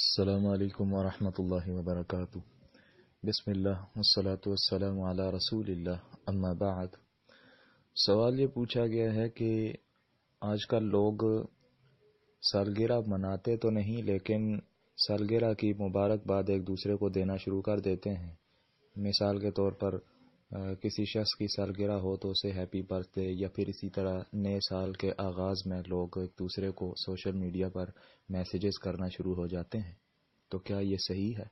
अल्लाम वरहमल वबरक बसमिल्लाम रसूल अम्माबाद सवाल ये पूछा गया है कि आजकल लोग सालगिरह मनाते तो नहीं लेकिन सालगिरह की मुबारकबाद एक दूसरे को देना शुरू कर देते हैं मिसाल के तौर पर किसी शख्स की सालगिरह हो तो उसे हैप्पी बर्थडे या फिर इसी तरह नए साल के आगाज़ में लोग एक दूसरे को सोशल मीडिया पर मैसेजेस करना शुरू हो जाते हैं तो क्या ये सही है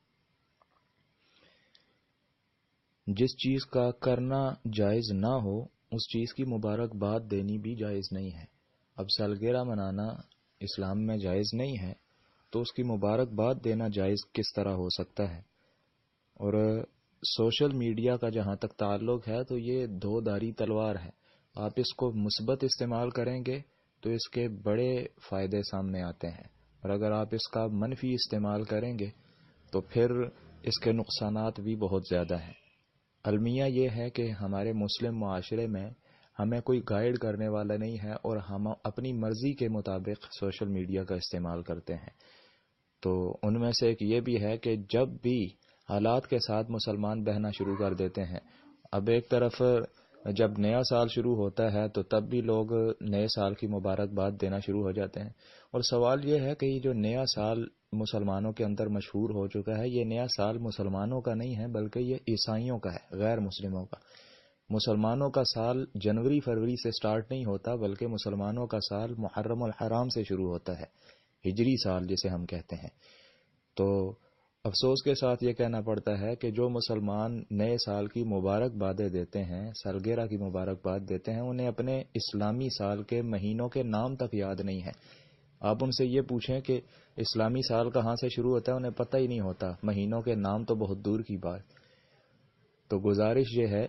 जिस चीज़ का करना जायज़ ना हो उस चीज़ की मुबारकबाद देनी भी जायज़ नहीं है अब सालगिरह मनाना इस्लाम में जायज़ नहीं है तो उसकी मुबारकबाद देना जायज़ किस तरह हो सकता है और सोशल मीडिया का जहाँ तक ताल्लुक है तो ये दो धारी तलवार है आप इसको मुस्बत इस्तेमाल करेंगे तो इसके बड़े फ़ायदे सामने आते हैं और अगर आप इसका मनफी इस्तेमाल करेंगे तो फिर इसके नुकसान भी बहुत ज़्यादा हैं अलमिया ये है कि हमारे मुस्लिम माशरे में हमें कोई गाइड करने वाला नहीं है और हम अपनी मर्ज़ी के मुताबिक सोशल मीडिया का इस्तेमाल करते हैं तो उनमें से एक ये भी है कि जब भी हालात के साथ मुसलमान बहना शुरू कर देते हैं अब एक तरफ जब नया साल शुरू होता है तो तब भी लोग नए साल की मुबारकबाद देना शुरू हो जाते हैं और सवाल यह है कि जो नया साल मुसलमानों के अंदर मशहूर हो चुका है ये नया साल मुसलमानों का नहीं है बल्कि ये ईसाइयों का है गैर मुस्लिमों का मुसलमानों का साल जनवरी फरवरी से स्टार्ट नहीं होता बल्कि मुसलमानों का साल मुहर्रम हराम से शुरू होता है हिजरी साल जिसे हम कहते हैं तो अफसोस के साथ ये कहना पड़ता है कि जो मुसलमान नए साल की मुबारकबादें देते हैं सालगेरा की मुबारकबाद देते हैं उन्हें अपने इस्लामी साल के महीनों के नाम तक याद नहीं है आप उनसे ये पूछें कि इस्लामी साल कहाँ से शुरू होता है उन्हें पता ही नहीं होता महीनों के नाम तो बहुत दूर की बात तो गुजारिश ये है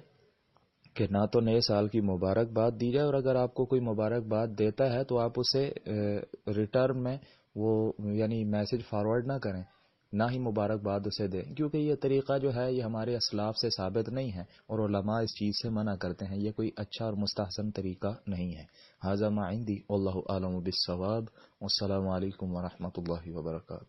कि ना तो नए साल की मुबारकबाद दी जाए और अगर आपको कोई मुबारकबाद देता है तो आप उसे रिटर्न में वो यानी मैसेज फॉरवर्ड ना करें ना ही मुबारकबाद उसे दें क्योंकि ये तरीक़ा जो है ये हमारे असलाफ से साबित नहीं है और इस चीज़ से मना करते हैं ये कोई अच्छा और मुस्तहसन तरीक़ा नहीं है हाजा माइंदी आलम बिसवाब अल्लाम वरहमल वर्का